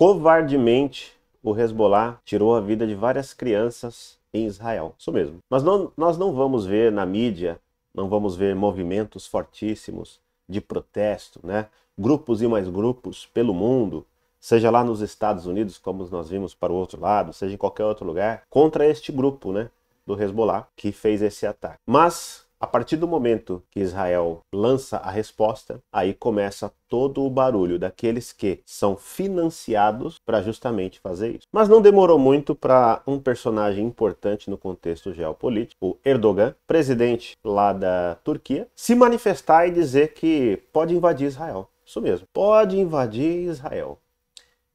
Covardemente, o Hezbollah tirou a vida de várias crianças em Israel. Isso mesmo. Mas não, nós não vamos ver na mídia, não vamos ver movimentos fortíssimos de protesto, né? Grupos e mais grupos pelo mundo, seja lá nos Estados Unidos, como nós vimos para o outro lado, seja em qualquer outro lugar, contra este grupo, né? Do Hezbollah que fez esse ataque. Mas a partir do momento que Israel lança a resposta, aí começa todo o barulho daqueles que são financiados para justamente fazer isso. Mas não demorou muito para um personagem importante no contexto geopolítico, o Erdogan, presidente lá da Turquia, se manifestar e dizer que pode invadir Israel. Isso mesmo, pode invadir Israel.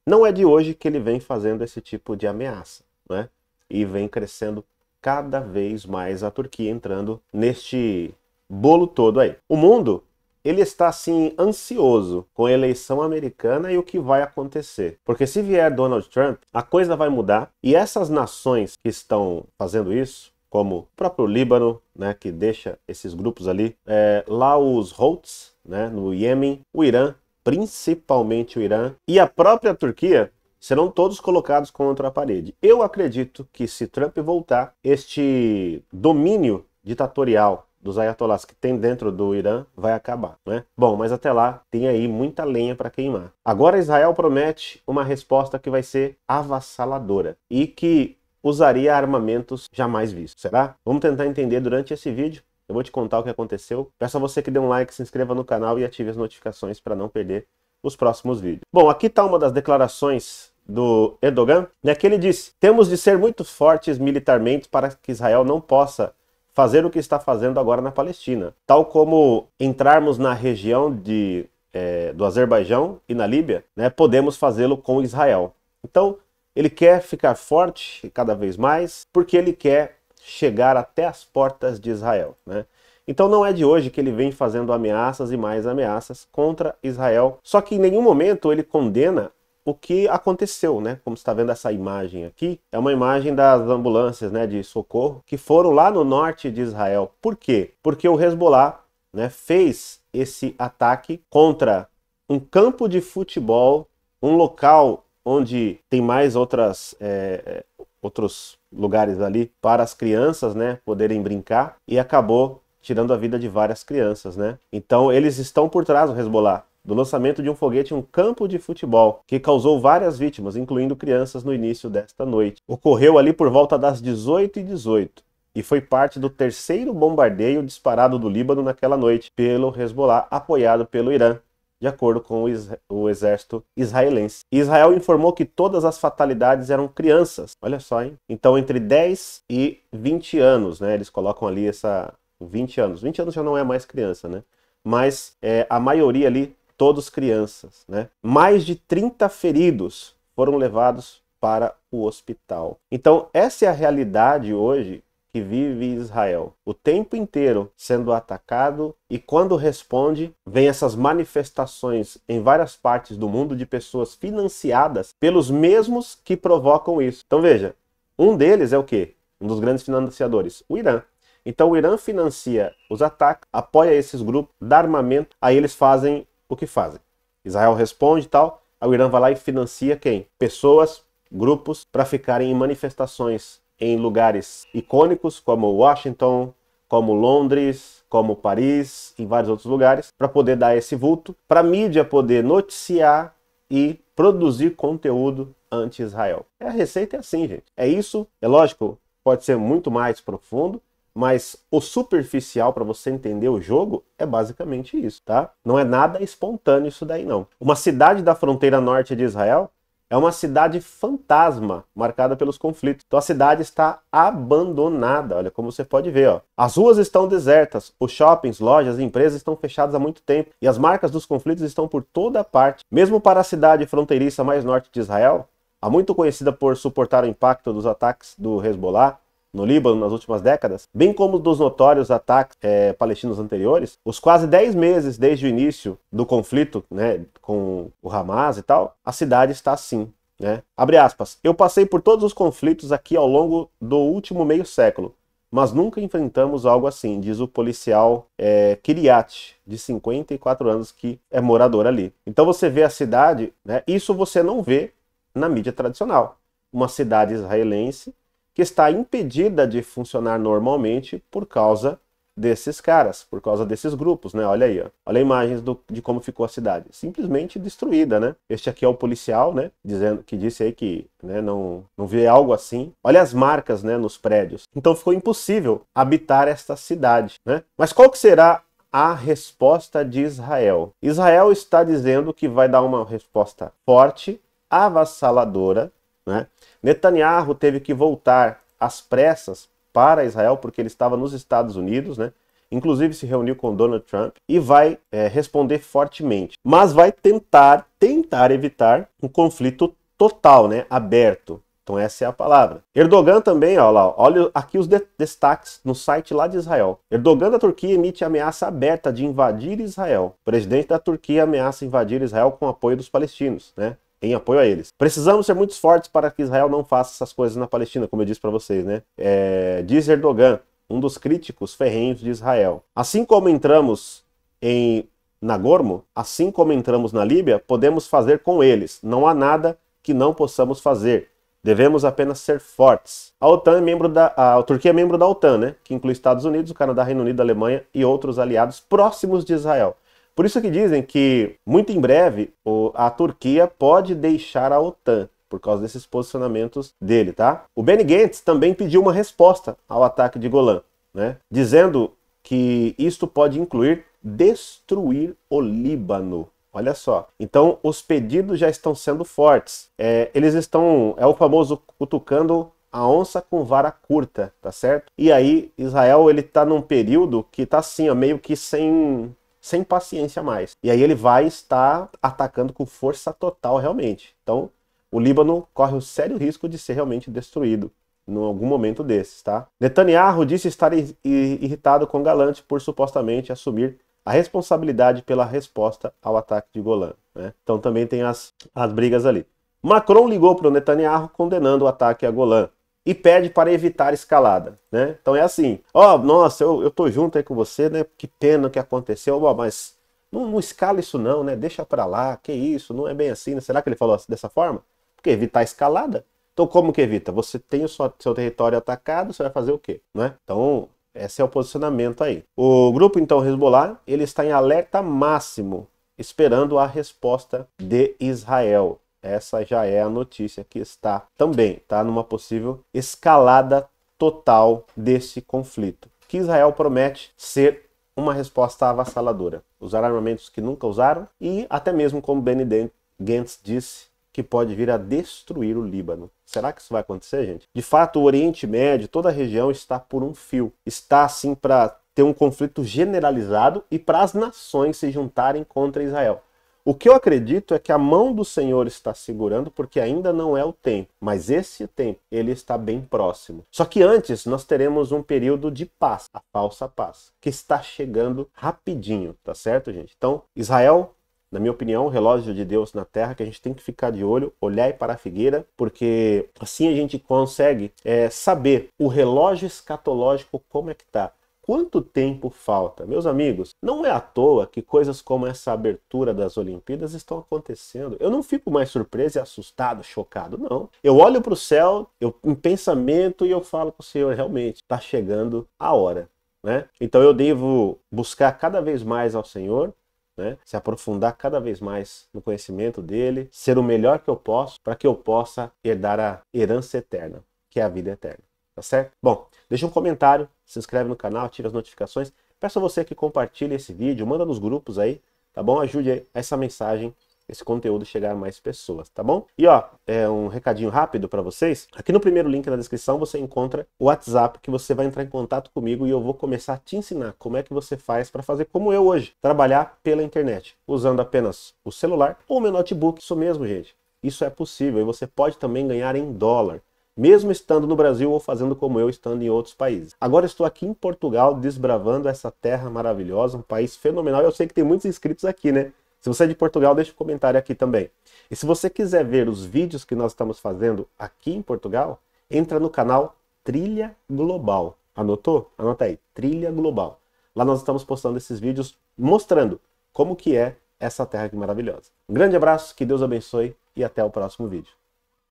Não é de hoje que ele vem fazendo esse tipo de ameaça, né? E vem crescendo cada vez mais a Turquia entrando neste bolo todo aí. O mundo ele está assim ansioso com a eleição americana e o que vai acontecer. Porque se vier Donald Trump, a coisa vai mudar e essas nações que estão fazendo isso, como o próprio Líbano, né, que deixa esses grupos ali, é, lá os Houthis, né, no Iêmen, o Irã, principalmente o Irã, e a própria Turquia, serão todos colocados contra a parede. Eu acredito que se Trump voltar, este domínio ditatorial dos ayatolás que tem dentro do Irã vai acabar, né? Bom, mas até lá tem aí muita lenha para queimar. Agora Israel promete uma resposta que vai ser avassaladora e que usaria armamentos jamais vistos. Será? Vamos tentar entender durante esse vídeo. Eu vou te contar o que aconteceu. Peço a você que dê um like, se inscreva no canal e ative as notificações para não perder os próximos vídeos. Bom, aqui está uma das declarações do Erdogan, né, que ele disse: temos de ser muito fortes militarmente para que Israel não possa fazer o que está fazendo agora na Palestina, tal como entrarmos na região de, é, do Azerbaijão e na Líbia, né, podemos fazê-lo com Israel. Então, ele quer ficar forte cada vez mais porque ele quer chegar até as portas de Israel. Né? Então não é de hoje que ele vem fazendo ameaças e mais ameaças contra Israel. Só que em nenhum momento ele condena o que aconteceu, né? Como está vendo essa imagem aqui, é uma imagem das ambulâncias, né, de socorro que foram lá no norte de Israel. Por quê? Porque o Hezbollah, né, fez esse ataque contra um campo de futebol, um local onde tem mais outras é, outros lugares ali para as crianças, né, poderem brincar e acabou tirando a vida de várias crianças, né? Então eles estão por trás do Hezbollah do lançamento de um foguete em um campo de futebol, que causou várias vítimas, incluindo crianças, no início desta noite. Ocorreu ali por volta das 18 e 18 e foi parte do terceiro bombardeio disparado do Líbano naquela noite pelo Hezbollah, apoiado pelo Irã, de acordo com o, exército israelense. Israel informou que todas as fatalidades eram crianças. Olha só, hein? Então, entre 10 e 20 anos, né? Eles colocam ali essa. 20 anos. 20 anos já não é mais criança, né? Mas é, a maioria ali todos crianças. Né? Mais de 30 feridos foram levados para o hospital. Então, essa é a realidade hoje que vive Israel, o tempo inteiro sendo atacado, e quando responde, vem essas manifestações em várias partes do mundo de pessoas financiadas pelos mesmos que provocam isso. Então veja, um deles é o quê? Um dos grandes financiadores, o Irã. Então o Irã financia os ataques, apoia esses grupos, dá armamento, aí eles fazem o que fazem. Israel responde e tal, aí o Irã vai lá e financia quem? Pessoas, grupos, para ficarem em manifestações em lugares icônicos como Washington, como Londres, como Paris, em vários outros lugares, para poder dar esse vulto, para a mídia poder noticiar e produzir conteúdo anti-Israel. É a receita é assim, gente. É isso, é lógico, pode ser muito mais profundo, mas o superficial para você entender o jogo é basicamente isso, tá? Não é nada espontâneo isso daí não. Uma cidade da fronteira norte de Israel é uma cidade fantasma, marcada pelos conflitos. Então a cidade está abandonada, olha como você pode ver, ó. As ruas estão desertas, os shoppings, lojas empresas estão fechadas há muito tempo e as marcas dos conflitos estão por toda parte. Mesmo para a cidade fronteiriça mais norte de Israel, a muito conhecida por suportar o impacto dos ataques do Hezbollah, no Líbano nas últimas décadas, bem como dos notórios ataques é, palestinos anteriores, os quase 10 meses desde o início do conflito né, com o Hamas e tal, a cidade está assim. Né? Abre aspas. Eu passei por todos os conflitos aqui ao longo do último meio século, mas nunca enfrentamos algo assim, diz o policial é, eh, Kiriat, de 54 anos, que é morador ali. Então você vê a cidade, né? isso você não vê na mídia tradicional. Uma cidade israelense que está impedida de funcionar normalmente por causa desses caras, por causa desses grupos, né? Olha aí, ó. olha imagens do, de como ficou a cidade, simplesmente destruída, né? Este aqui é o policial, né? Dizendo que disse aí que né, não não vê algo assim. Olha as marcas, né? Nos prédios. Então ficou impossível habitar esta cidade, né? Mas qual que será a resposta de Israel? Israel está dizendo que vai dar uma resposta forte, avassaladora né? Netanyahu teve que voltar às pressas para Israel porque ele estava nos Estados Unidos, né? inclusive se reuniu com Donald Trump e vai é, responder fortemente, mas vai tentar tentar evitar um conflito total, né, aberto. Então essa é a palavra. Erdogan também, lá, olha aqui os de destaques no site lá de Israel. Erdogan da Turquia emite ameaça aberta de invadir Israel. O presidente da Turquia ameaça invadir Israel com apoio dos palestinos, né? em apoio a eles. Precisamos ser muito fortes para que Israel não faça essas coisas na Palestina, como eu disse para vocês, né? É, diz Erdogan, um dos críticos ferrenhos de Israel. Assim como entramos em Nagorno, assim como entramos na Líbia, podemos fazer com eles. Não há nada que não possamos fazer. Devemos apenas ser fortes. A OTAN é membro da a Turquia é membro da OTAN, né? Que inclui Estados Unidos, o Canadá, Reino Unido, Alemanha e outros aliados próximos de Israel. Por isso que dizem que muito em breve a Turquia pode deixar a OTAN por causa desses posicionamentos dele, tá? O Benny Gantz também pediu uma resposta ao ataque de Golan, né? Dizendo que isto pode incluir destruir o Líbano. Olha só. Então, os pedidos já estão sendo fortes. É, eles estão, é o famoso cutucando a onça com vara curta, tá certo? E aí, Israel, ele tá num período que tá assim, ó, meio que sem sem paciência mais. E aí ele vai estar atacando com força total realmente. Então, o Líbano corre o um sério risco de ser realmente destruído em algum momento desses, tá? Netanyahu disse estar irritado com Galante por supostamente assumir a responsabilidade pela resposta ao ataque de Golan. Né? Então também tem as, as brigas ali. Macron ligou para o Netanyahu condenando o ataque a Golan e pede para evitar escalada, né? Então é assim, ó, oh, nossa, eu, eu tô junto aí com você, né? Que pena que aconteceu, oh, mas não, não, escala isso não, né? Deixa para lá, que isso, não é bem assim, né? Será que ele falou dessa forma? Porque evitar escalada. Então como que evita? Você tem o seu, seu território atacado, você vai fazer o quê, né? Então esse é o posicionamento aí. O grupo então Hezbollah, ele está em alerta máximo, esperando a resposta de Israel. Essa já é a notícia que está também, tá? Numa possível escalada total desse conflito. Que Israel promete ser uma resposta avassaladora. Usar armamentos que nunca usaram e até mesmo, como Benny Gantz disse, que pode vir a destruir o Líbano. Será que isso vai acontecer, gente? De fato, o Oriente Médio, toda a região está por um fio. Está assim para ter um conflito generalizado e para as nações se juntarem contra Israel. O que eu acredito é que a mão do Senhor está segurando, porque ainda não é o tempo, mas esse tempo ele está bem próximo. Só que antes nós teremos um período de paz, a falsa paz, que está chegando rapidinho, tá certo, gente? Então, Israel na minha opinião, o relógio de Deus na terra que a gente tem que ficar de olho, olhar para a figueira, porque assim a gente consegue é, saber o relógio escatológico como é que está. Quanto tempo falta? Meus amigos, não é à toa que coisas como essa abertura das Olimpíadas estão acontecendo. Eu não fico mais surpreso e assustado, chocado, não. Eu olho para o céu, eu em pensamento e eu falo com o Senhor, realmente, está chegando a hora. Né? Então eu devo buscar cada vez mais ao Senhor, né? se aprofundar cada vez mais no conhecimento dele, ser o melhor que eu posso para que eu possa herdar a herança eterna, que é a vida eterna. Tá certo? Bom, deixa um comentário se inscreve no canal, ativa as notificações. Peço a você que compartilhe esse vídeo, manda nos grupos aí, tá bom? Ajude essa mensagem esse conteúdo chegar a mais pessoas, tá bom? E ó, é um recadinho rápido para vocês. Aqui no primeiro link na descrição você encontra o WhatsApp que você vai entrar em contato comigo e eu vou começar a te ensinar como é que você faz para fazer como eu hoje, trabalhar pela internet, usando apenas o celular ou meu notebook, isso mesmo, gente. Isso é possível e você pode também ganhar em dólar mesmo estando no Brasil ou fazendo como eu, estando em outros países. Agora estou aqui em Portugal, desbravando essa terra maravilhosa, um país fenomenal. Eu sei que tem muitos inscritos aqui, né? Se você é de Portugal, deixa um comentário aqui também. E se você quiser ver os vídeos que nós estamos fazendo aqui em Portugal, entra no canal Trilha Global. Anotou? Anota aí, Trilha Global. Lá nós estamos postando esses vídeos mostrando como que é essa terra aqui maravilhosa. Um grande abraço, que Deus abençoe e até o próximo vídeo.